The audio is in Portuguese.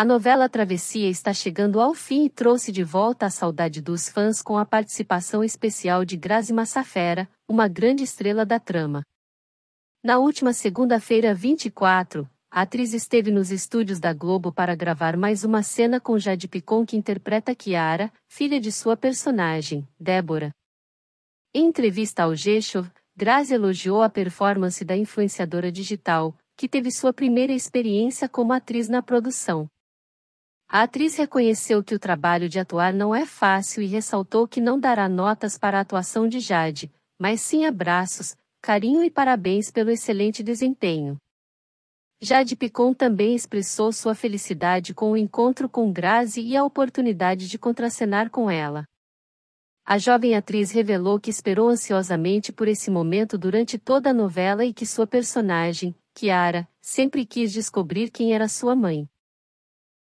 A novela Travessia está chegando ao fim e trouxe de volta a saudade dos fãs com a participação especial de Grazi Massafera, uma grande estrela da trama. Na última segunda-feira 24, a atriz esteve nos estúdios da Globo para gravar mais uma cena com Jade Picon que interpreta Kiara, filha de sua personagem, Débora. Em entrevista ao Geixov, Grazi elogiou a performance da influenciadora digital, que teve sua primeira experiência como atriz na produção. A atriz reconheceu que o trabalho de atuar não é fácil e ressaltou que não dará notas para a atuação de Jade, mas sim abraços, carinho e parabéns pelo excelente desempenho. Jade Picon também expressou sua felicidade com o encontro com Grazi e a oportunidade de contracenar com ela. A jovem atriz revelou que esperou ansiosamente por esse momento durante toda a novela e que sua personagem, Kiara, sempre quis descobrir quem era sua mãe.